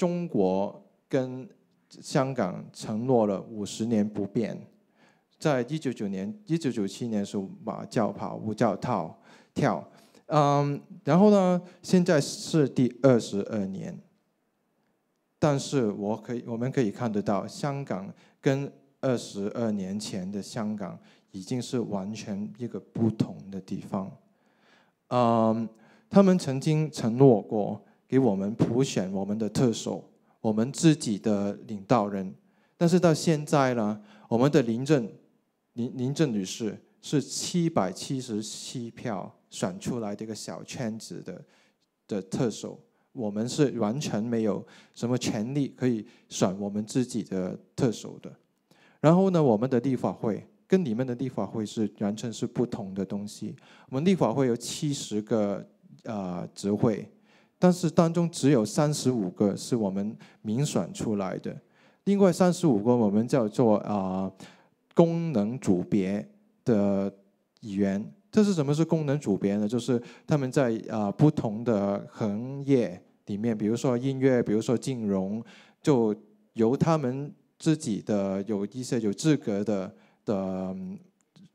中国跟香港承诺了五十年不变，在一九九年、一九九七年是马叫跑、舞叫套跳，嗯，然后呢，现在是第二十二年，但是我可以，我们可以看得到，香港跟二十二年前的香港已经是完全一个不同的地方，嗯，他们曾经承诺过。给我们普选我们的特首，我们自己的领导人。但是到现在呢，我们的林郑林林郑女士是七百七十七票选出来这个小圈子的的特首，我们是完全没有什么权利可以选我们自己的特首的。然后呢，我们的立法会跟你们的立法会是完全是不同的东西。我们立法会有七十个呃职位。但是当中只有三十五个是我们民选出来的，另外三十五个我们叫做啊功能组别的议员。这是什么是功能组别呢？就是他们在啊不同的行业里面，比如说音乐，比如说金融，就由他们自己的有一些有资格的的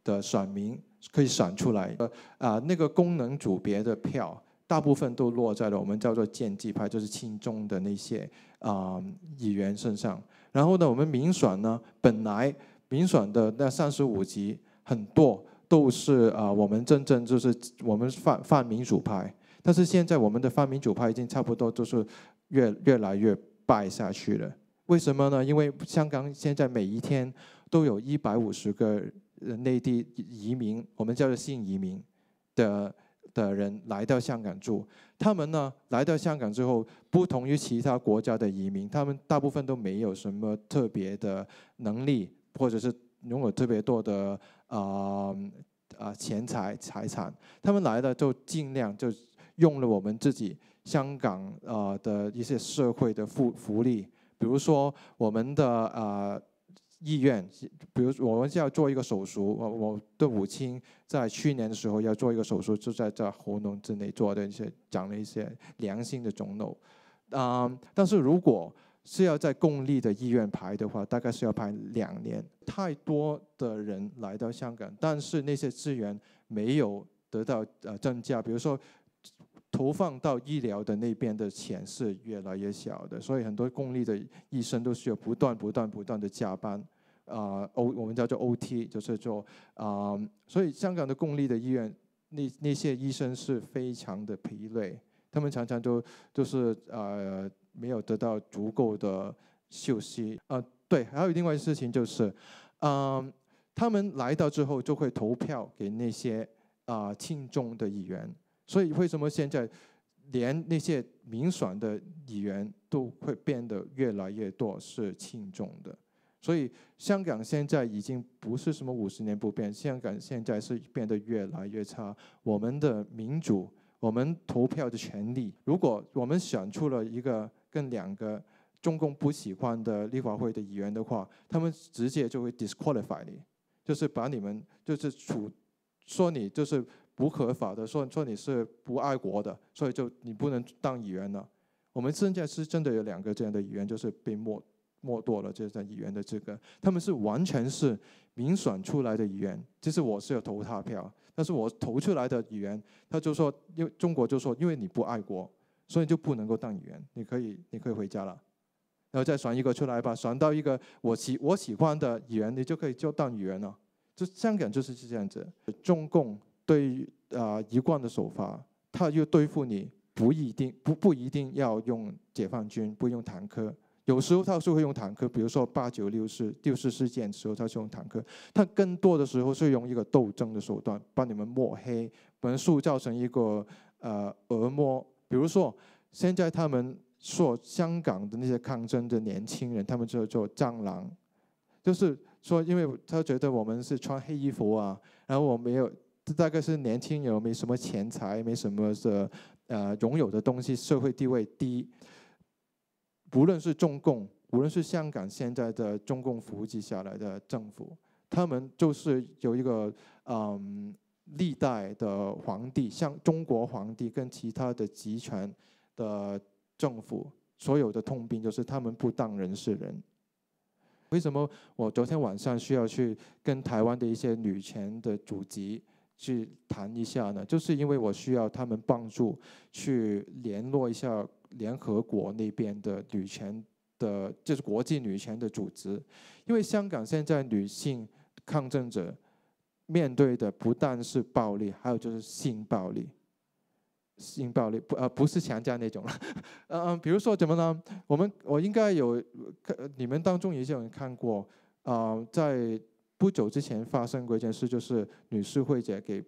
的选民可以选出来的啊那个功能组别的票。大部分都落在了我们叫做建制派，就是亲中的那些啊议员身上。然后呢，我们民选呢，本来民选的那三十五级很多都是啊，我们真正就是我们泛泛民主派。但是现在我们的泛民主派已经差不多就是越越来越败下去了。为什么呢？因为香港现在每一天都有一百五十个内地移民，我们叫做新移民的。的人来到香港住，他们呢来到香港之后，不同于其他国家的移民，他们大部分都没有什么特别的能力，或者是拥有特别多的啊啊钱财财产。他们来了就尽量就用了我们自己香港啊的一些社会的福福利，比如说我们的啊。医院，比如我们要做一个手术，我我的母亲在去年的时候要做一个手术，就在这喉咙之内做的一些，长了一些良性的肿瘤，啊，但是如果是要在公立的医院排的话，大概是要排两年。太多的人来到香港，但是那些资源没有得到呃增加，比如说，投放到医疗的那边的钱是越来越小的，所以很多公立的医生都需要不断、不断、不断的加班。啊，O 我们叫做 OT，就是做啊，所以香港的公立的医院，那那些医生是非常的疲累，他们常常都就是呃没有得到足够的休息。呃，对，还有另外的事情就是，嗯，他们来到之后就会投票给那些啊轻重的议员，所以为什么现在连那些民选的议员都会变得越来越多是轻重的？所以香港现在已经不是什么五十年不变，香港现在是变得越来越差。我们的民主，我们投票的权利，如果我们选出了一个跟两个中共不喜欢的立法会的议员的话，他们直接就会 disqualify 你，就是把你们就是处说你就是不合法的，说说你是不爱国的，所以就你不能当议员了。我们现在是真的有两个这样的议员，就是被没剥夺了这在语言的资格，他们是完全是民选出来的语言。就是我是有投他票，但是我投出来的语言，他就说，因为中国就说，因为你不爱国，所以就不能够当语言。你可以，你可以回家了，然后再选一个出来吧，选到一个我喜我喜欢的语言，你就可以就当语言了。就香港就是这样子。中共对啊一贯的手法，他就对付你不一定不不一定要用解放军，不用坦克。有时候他是会用坦克，比如说八九六四六四事件的时候他是用坦克，他更多的时候是用一个斗争的手段帮你们抹黑，帮塑造成一个呃恶魔。比如说现在他们说香港的那些抗争的年轻人，他们叫做蟑螂，就是说因为他觉得我们是穿黑衣服啊，然后我没有大概是年轻人没什么钱财，没什么的呃拥有的东西，社会地位低。无论是中共，无论是香港现在的中共扶植下来的政府，他们就是有一个嗯，历代的皇帝，像中国皇帝跟其他的集权的政府，所有的通病就是他们不当人是人。为什么我昨天晚上需要去跟台湾的一些女权的组织去谈一下呢？就是因为我需要他们帮助去联络一下。联合国那边的女权的，就是国际女权的组织，因为香港现在女性抗争者面对的不但是暴力，还有就是性暴力。性暴力不呃不是强加那种，嗯 嗯，比如说怎么呢？我们我应该有看，你们当中有些人看过啊，在不久之前发生过一件事，就是女士会姐给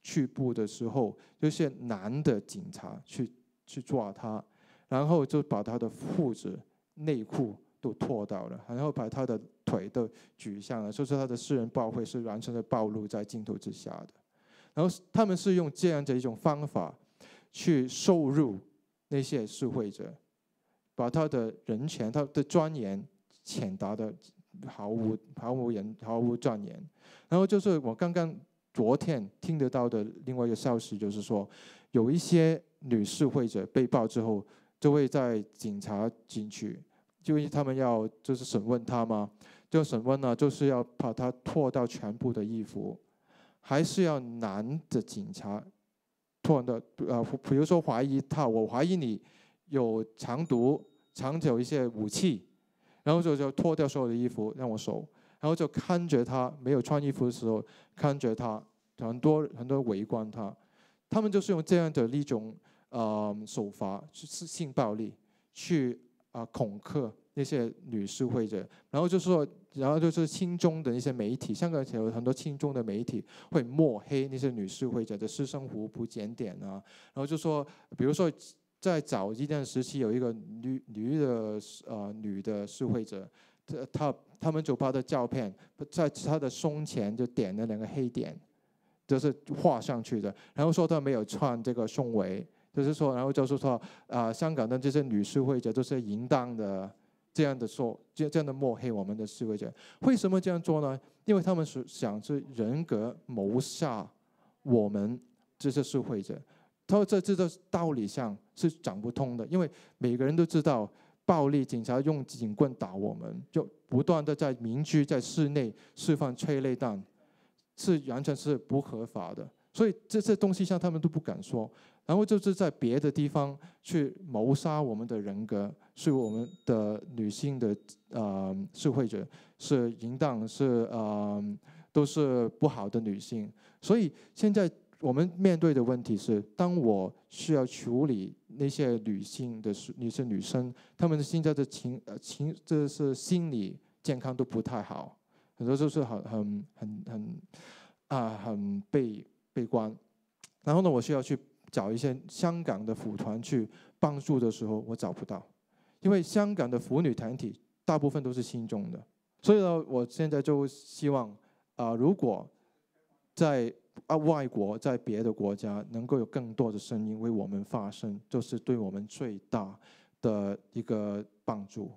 去布的时候，就是男的警察去。去抓他，然后就把他的裤子、内裤都脱掉了，然后把他的腿都举上了，就是他的私人暴会是完全的暴露在镜头之下的。然后他们是用这样的一种方法去收入那些受贿者，把他的人权、他的尊严、潜达的毫无、毫无人、毫无尊严。然后就是我刚刚。昨天听得到的另外一个消息就是说，有一些女示威者被爆之后，就会在警察进去，就他们要就是审问她嘛，就审问呢，就是要把她脱掉全部的衣服，还是要男的警察脱的，呃，比如说怀疑她，我怀疑你有藏毒、藏有一些武器，然后就就脱掉所有的衣服让我搜。然后就看着他没有穿衣服的时候，看着他，很多很多围观他，他们就是用这样的一种呃手法去性暴力，去啊恐吓那些女示会者。然后就说，然后就是青中的一些媒体，香港有很多青中的媒体会抹黑那些女示会者的私生活不检点啊。然后就说，比如说在早一段时期，有一个女女的呃女的示威者。这他他们酒吧的照片在他的胸前就点了两个黑点，就是画上去的，然后说他没有穿这个胸围，就是说，然后就是说，啊，香港的这些女示威者都是淫荡的，这样的说，这这样的抹黑我们的示威者，为什么这样做呢？因为他们是想是人格谋杀我们这些示威者，他说这这个道理上是讲不通的，因为每个人都知道。暴力警察用警棍打我们，就不断的在民居、在室内释放催泪弹，是完全是不合法的。所以这这东西像他们都不敢说。然后就是在别的地方去谋杀我们的人格，是我们的女性的呃社会者是淫荡是呃都是不好的女性。所以现在。我们面对的问题是，当我需要处理那些女性的、女性女生，她们现在的情情，这是心理健康都不太好，很多都是很、很、很、很，啊，很悲悲观。然后呢，我需要去找一些香港的辅团去帮助的时候，我找不到，因为香港的辅女团体大部分都是新中的，所以呢，我现在就希望啊，如果在。啊，外国在别的国家能够有更多的声音为我们发声，就是对我们最大的一个帮助。